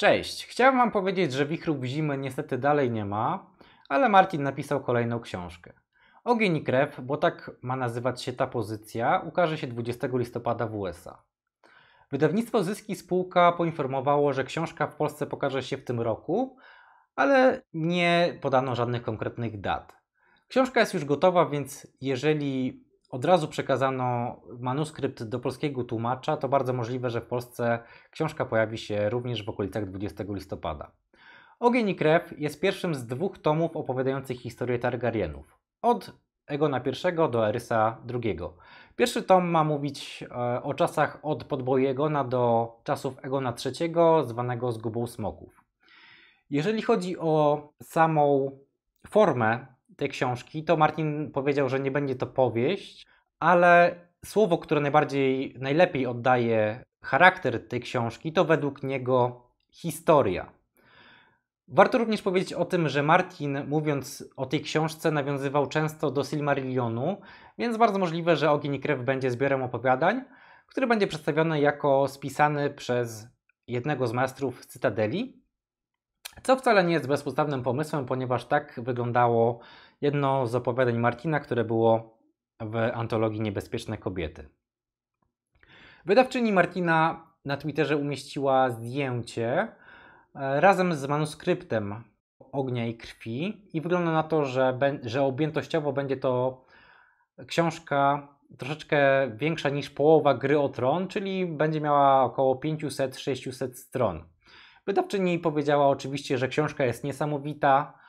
Cześć! Chciałem Wam powiedzieć, że wichrów zimy niestety dalej nie ma, ale Martin napisał kolejną książkę. Ogień i krew, bo tak ma nazywać się ta pozycja, ukaże się 20 listopada w USA. Wydawnictwo Zyski Spółka poinformowało, że książka w Polsce pokaże się w tym roku, ale nie podano żadnych konkretnych dat. Książka jest już gotowa, więc jeżeli od razu przekazano manuskrypt do polskiego tłumacza, to bardzo możliwe, że w Polsce książka pojawi się również w okolicach 20 listopada. Ogień i krew jest pierwszym z dwóch tomów opowiadających historię Targaryenów. Od Egona I do Erysa II. Pierwszy tom ma mówić e, o czasach od podboju Egona do czasów Egona III, zwanego zgubą smoków. Jeżeli chodzi o samą formę te książki, to Martin powiedział, że nie będzie to powieść, ale słowo, które najbardziej, najlepiej oddaje charakter tej książki, to według niego historia. Warto również powiedzieć o tym, że Martin, mówiąc o tej książce, nawiązywał często do Silmarillionu, więc bardzo możliwe, że Ogień i Krew będzie zbiorem opowiadań, który będzie przedstawiony jako spisany przez jednego z maestrów Cytadeli, co wcale nie jest bezpodstawnym pomysłem, ponieważ tak wyglądało jedno z opowiadań Martina, które było w antologii Niebezpieczne Kobiety. Wydawczyni Martina na Twitterze umieściła zdjęcie e, razem z manuskryptem Ognia i Krwi i wygląda na to, że, że objętościowo będzie to książka troszeczkę większa niż połowa gry o tron, czyli będzie miała około 500-600 stron. Wydawczyni powiedziała oczywiście, że książka jest niesamowita,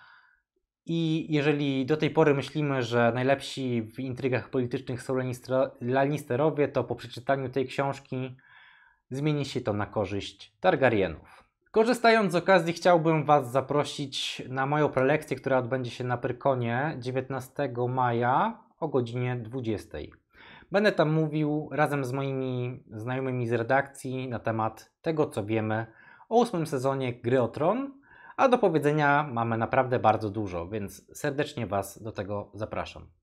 i jeżeli do tej pory myślimy, że najlepsi w intrygach politycznych są Lannisterowie, to po przeczytaniu tej książki zmieni się to na korzyść Targaryenów. Korzystając z okazji, chciałbym Was zaprosić na moją prelekcję, która odbędzie się na Pyrkonie 19 maja o godzinie 20. Będę tam mówił razem z moimi znajomymi z redakcji na temat tego, co wiemy o ósmym sezonie Gry o Tron a do powiedzenia mamy naprawdę bardzo dużo, więc serdecznie Was do tego zapraszam.